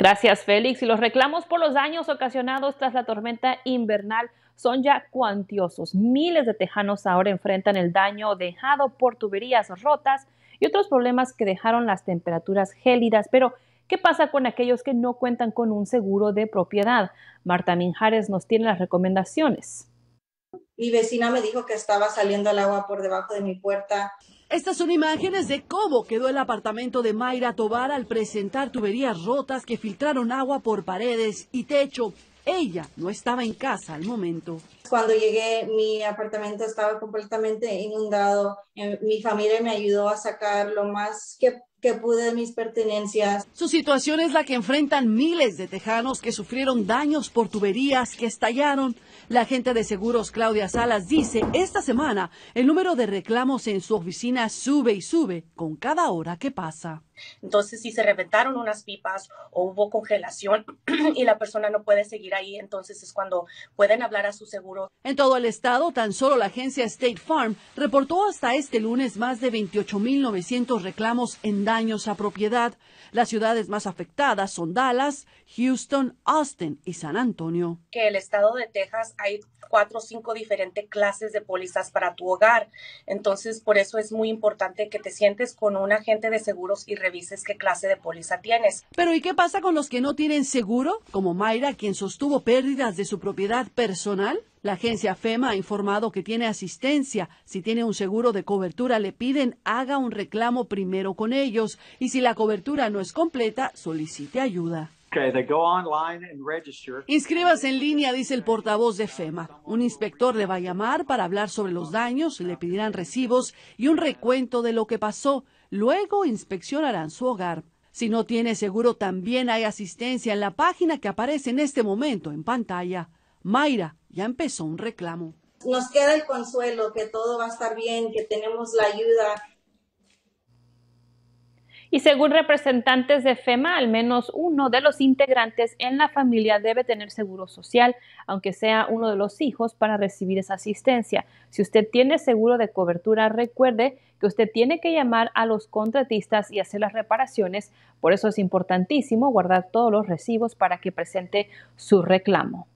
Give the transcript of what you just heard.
Gracias, Félix. Y los reclamos por los daños ocasionados tras la tormenta invernal son ya cuantiosos. Miles de tejanos ahora enfrentan el daño dejado por tuberías rotas y otros problemas que dejaron las temperaturas gélidas. Pero, ¿qué pasa con aquellos que no cuentan con un seguro de propiedad? Marta Minjares nos tiene las recomendaciones. Mi vecina me dijo que estaba saliendo el agua por debajo de mi puerta. Estas son imágenes de cómo quedó el apartamento de Mayra Tobar al presentar tuberías rotas que filtraron agua por paredes y techo. Ella no estaba en casa al momento. Cuando llegué, mi apartamento estaba completamente inundado. Eh, mi familia me ayudó a sacar lo más que que pude mis pertenencias. Su situación es la que enfrentan miles de tejanos que sufrieron daños por tuberías que estallaron. La agente de seguros Claudia Salas dice, esta semana el número de reclamos en su oficina sube y sube con cada hora que pasa. Entonces, si se reventaron unas pipas o hubo congelación y la persona no puede seguir ahí, entonces es cuando pueden hablar a su seguro. En todo el estado, tan solo la agencia State Farm reportó hasta este lunes más de 28.900 reclamos en daños a propiedad. Las ciudades más afectadas son Dallas, Houston, Austin y San Antonio. Que el estado de Texas hay cuatro o cinco diferentes clases de pólizas para tu hogar. Entonces, por eso es muy importante que te sientes con un agente de seguros y qué clase de póliza tienes. Pero ¿y qué pasa con los que no tienen seguro? Como Mayra, quien sostuvo pérdidas de su propiedad personal. La agencia FEMA ha informado que tiene asistencia. Si tiene un seguro de cobertura, le piden haga un reclamo primero con ellos y si la cobertura no es completa, solicite ayuda. Inscríbase en línea, dice el portavoz de FEMA. Un inspector le va a llamar para hablar sobre los daños, le pedirán recibos y un recuento de lo que pasó. Luego inspeccionarán su hogar. Si no tiene seguro, también hay asistencia en la página que aparece en este momento en pantalla. Mayra ya empezó un reclamo. Nos queda el consuelo que todo va a estar bien, que tenemos la ayuda y según representantes de FEMA, al menos uno de los integrantes en la familia debe tener seguro social, aunque sea uno de los hijos, para recibir esa asistencia. Si usted tiene seguro de cobertura, recuerde que usted tiene que llamar a los contratistas y hacer las reparaciones. Por eso es importantísimo guardar todos los recibos para que presente su reclamo.